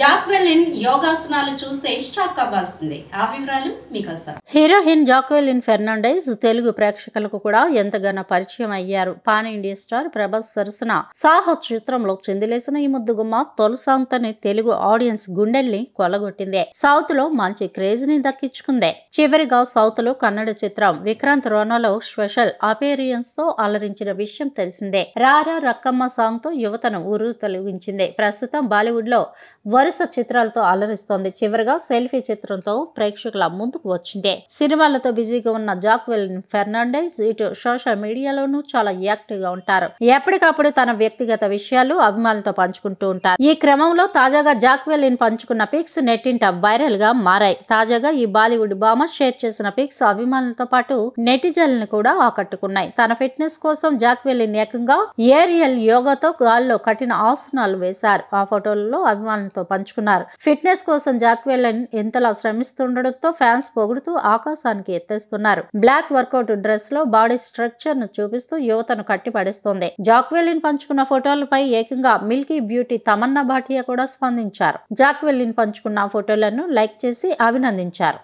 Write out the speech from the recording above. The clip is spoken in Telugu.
జాక్వెలిన్ యోగాసనాలు చూస్తే షాక్ అవ్వాల్సిందే ఆ వివరాలు హీరోయిన్ జాక్వెలిన్ ఫెర్నాండైజ్ తెలుగు ప్రేక్షకులకు కూడా ఎంతగానో పరిచయం అయ్యారు పాన్ ఇండియా స్టార్ ప్రభాస్ సరసన సాహో చిత్రంలో చెందిలేసిన ఈ ముద్దుగుమ్మ తొలిసాంతని తెలుగు ఆడియన్స్ గుండెల్ని కొలగొట్టింది సౌత్ లో మంచి క్రేజ్ ని దక్కించుకుంది చివరిగా సౌత్ లో కన్నడ చిత్రం విక్రాంత్ రోనాలో స్పెషల్ అపేరియన్స్ తో అలరించిన విషయం తెలిసిందే రారా రక్కమ్మ సాంగ్ తో యువతను ఉరు తొలగించింది ప్రస్తుతం బాలీవుడ్ లో వరు వరుస చిత్రాలతో అలరిస్తోంది చివరిగా సెల్ఫీ చిత్రంతో ప్రేక్షకుల ముందుకు వచ్చింది సినిమాలతో బిజీగా ఉన్న జాక్వెల్ ఫెర్నాండైజ్ ఇటు సోషల్ మీడియాలోనూ చాలా యాక్టివ్ గా ఉంటారు ఎప్పటికప్పుడు తన వ్యక్తిగత విషయాలు అభిమానులతో పంచుకుంటూ ఉంటారు ఈ క్రమంలో తాజాగా జాక్వెల్ పంచుకున్న పిక్స్ నెట్టింట వైరల్ గా మారాయి తాజాగా ఈ బాలీవుడ్ బామ షేర్ చేసిన పిక్స్ అభిమానులతో పాటు ని కూడా ఆకట్టుకున్నాయి తన ఫిట్నెస్ కోసం జాక్వెల్ ఏకంగా ఏరియల్ యోగాతో గాల్లో కఠిన ఆసనాలు వేశారు ఆ ఫోటోలలో అభిమానులతో పంచుకున్నారు ఫిట్నెస్ కోసం జాక్వెలన్ ఎంతలా శ్రమిస్తుండడంతో ఫ్యాన్స్ పొగుడుతూ ఆకాశానికి ఎత్తేస్తున్నారు బ్లాక్ వర్కౌట్ డ్రెస్ లో బాడీ స్ట్రక్చర్ ను చూపిస్తూ యువతను కట్టిపడేస్తోంది జాక్వెలిన్ పంచుకున్న ఫోటోలపై ఏకంగా మిల్కీ బ్యూటీ తమన్నా భాటియా కూడా స్పందించారు జాక్వెలిన్ పంచుకున్న ఫోటోలను లైక్ చేసి అభినందించారు